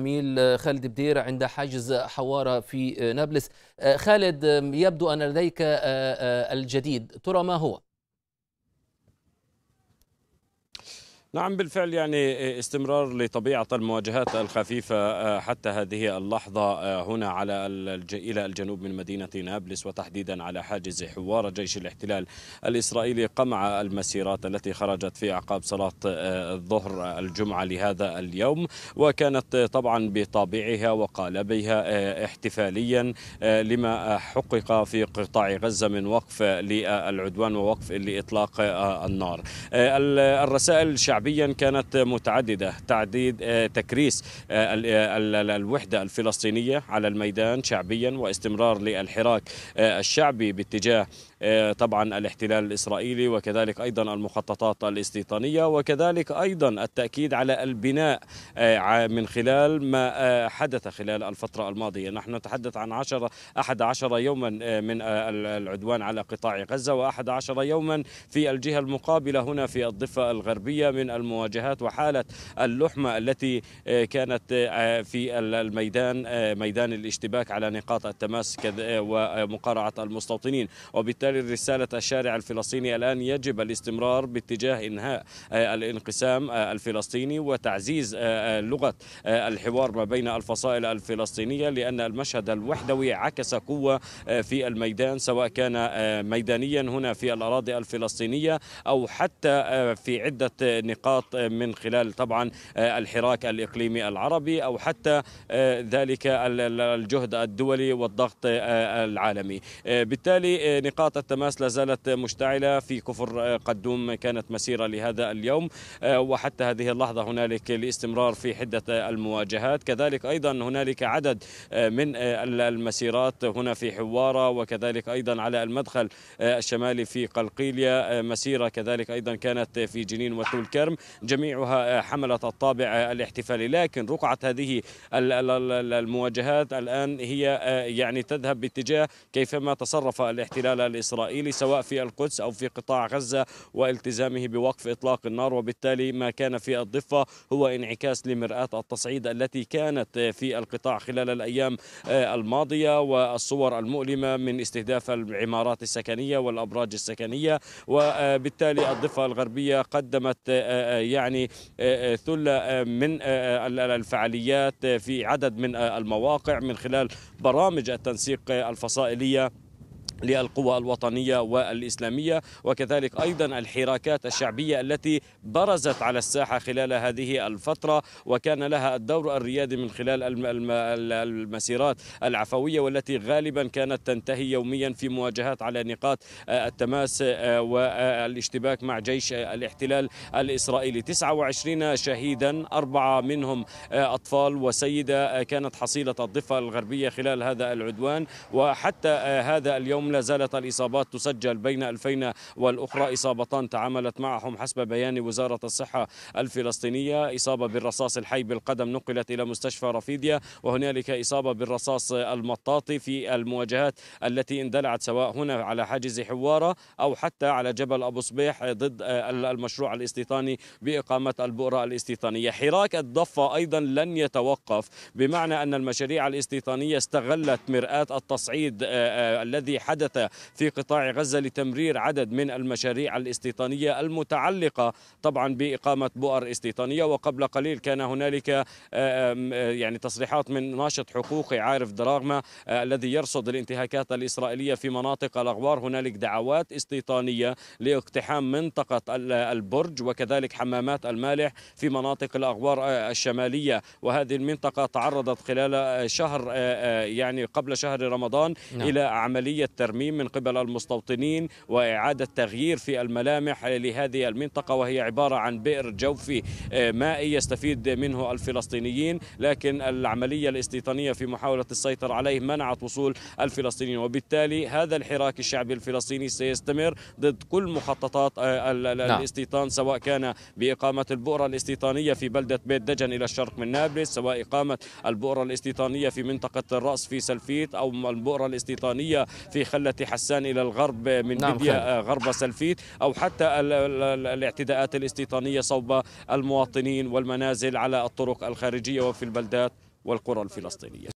زميل آه، خالد بدير عند حاجز حوارة في آه، نابلس آه، خالد يبدو أن لديك الجديد ترى ما هو؟ نعم بالفعل يعني آه، استمرار لطبيعة المواجهات الخفيفة آه، حتى هذه اللحظة آه، هنا على إلى الجنوب من مدينة نابلس وتحديدا على حاجز حوار جيش الاحتلال الإسرائيلي قمع المسيرات التي خرجت في أعقاب صلاة الظهر الجمعة لهذا اليوم وكانت طبعا بطابعها وقالبها احتفاليا لما حقق في قطاع غزة من وقف للعدوان ووقف لإطلاق النار الرسائل الشعبية شعبيا كانت متعددة تعديد آه، تكريس آه، آه، الوحدة الفلسطينية على الميدان شعبيا واستمرار للحراك الشعبي باتجاه آه، طبعا الاحتلال الإسرائيلي وكذلك أيضا المخططات الاستيطانية وكذلك أيضا التأكيد على البناء آه، من خلال ما آه، حدث خلال الفترة الماضية نحن نتحدث عن 10 11 يوما من العدوان على قطاع غزة و11 يوما في الجهة المقابلة هنا في الضفة الغربية من المواجهات وحالة اللحمة التي كانت في الميدان ميدان الاشتباك على نقاط التماس ومقارعة المستوطنين وبالتالي خلال رسالة الشارع الفلسطيني الآن يجب الاستمرار باتجاه إنهاء آه، الانقسام آه، الفلسطيني وتعزيز آه، لغة الحوار ما بين الفصائل الفلسطينية لأن المشهد الوحدوي عكس قوة في الميدان سواء كان ميدانيا هنا في الأراضي الفلسطينية أو حتى في عدة نقاط من خلال طبعا الحراك الإقليمي العربي أو حتى ذلك الجهد الدولي والضغط العالمي بالتالي نقاط التماس لا زالت مشتعلة في كفر آه، قدوم كانت مسيرة لهذا اليوم آه، وحتى هذه اللحظة هنالك الاستمرار في حدة المواجهات كذلك أيضا هنالك عدد آه، من المسيرات هنا في حوارة وكذلك أيضا على المدخل الشمالي في قلقيلية مسيرة كذلك أيضا كانت في جنين وتول كرم جميعها حملت الطابع الاحتفالي لكن رقعة هذه المواجهات الآن هي يعني تذهب باتجاه كيفما تصرف الاحتلال الإسرائيلي الإسرائيلي سواء في القدس أو في قطاع غزة والتزامه بوقف إطلاق النار وبالتالي ما كان في الضفة هو انعكاس لمرآة التصعيد التي كانت في القطاع خلال الأيام آه، الماضية والصور المؤلمة من استهداف العمارات السكنية والأبراج السكنية وبالتالي الضفة الغربية قدمت آه، آه، يعني ثلة من الفعاليات في عدد من المواقع من خلال برامج التنسيق الفصائلية للقوى الوطنية والإسلامية وكذلك أيضا الحراكات الشعبية التي برزت على الساحة خلال هذه الفترة وكان لها الدور الريادي من خلال المسيرات العفوية والتي غالبا كانت تنتهي يوميا في مواجهات على نقاط آه، التماس آه، والاشتباك مع جيش الاحتلال الإسرائيلي 29 شهيدا أربعة منهم آه، أطفال وسيدة كانت حصيلة الضفة الغربية خلال هذا العدوان وحتى هذا اليوم لا زالت الإصابات تسجل بين ألفين والأخرى إصابتان تعاملت معهم حسب بيان وزارة الصحة الفلسطينية إصابة بالرصاص الحي بالقدم نقلت إلى مستشفى رفيديا وهنالك إصابة بالرصاص المطاطي في المواجهات التي اندلعت سواء هنا على حاجز حوارة أو حتى على جبل أبو صبيح ضد آه، المشروع الاستيطاني بإقامة البؤرة الاستيطانية حراك الضفة أيضا لن يتوقف بمعنى أن المشاريع الاستيطانية استغلت مرآة التصعيد آه، آه، الذي حدث حدث في قطاع غزة لتمرير عدد من المشاريع الاستيطانية المتعلقة طبعا بإقامة بؤر استيطانية وقبل قليل كان هنالك آه، آه، يعني تصريحات من ناشط حقوقي عارف دراغمة آه، الذي يرصد الانتهاكات الإسرائيلية في مناطق الأغوار هنالك دعوات استيطانية لاقتحام منطقة البرج وكذلك حمامات المالح في مناطق الأغوار الشمالية وهذه المنطقة تعرضت خلال شهر يعني قبل شهر رمضان نعم. إلى عملية ترميم الترميم من قبل المستوطنين وإعادة تغيير في الملامح لهذه المنطقة وهي عبارة عن بئر جوفي آه، مائي يستفيد منه الفلسطينيين لكن العملية الاستيطانية في محاولة السيطرة عليه منعت وصول الفلسطينيين وبالتالي هذا الحراك الشعبي الفلسطيني سيستمر ضد كل مخططات آه، نعم. الاستيطان سواء كان بإقامة البؤرة الاستيطانية في بلدة بيت دجن إلى الشرق من نابلس سواء إقامة البؤرة الاستيطانية في منطقة الرأس في سلفيت أو البؤرة الاستيطانية في خلت حسان إلى الغرب من نعم ليبيا آه، غرب سلفيت أو حتى الاعتداءات الاستيطانية صوب المواطنين والمنازل على الطرق الخارجية وفي البلدات والقرى الفلسطينية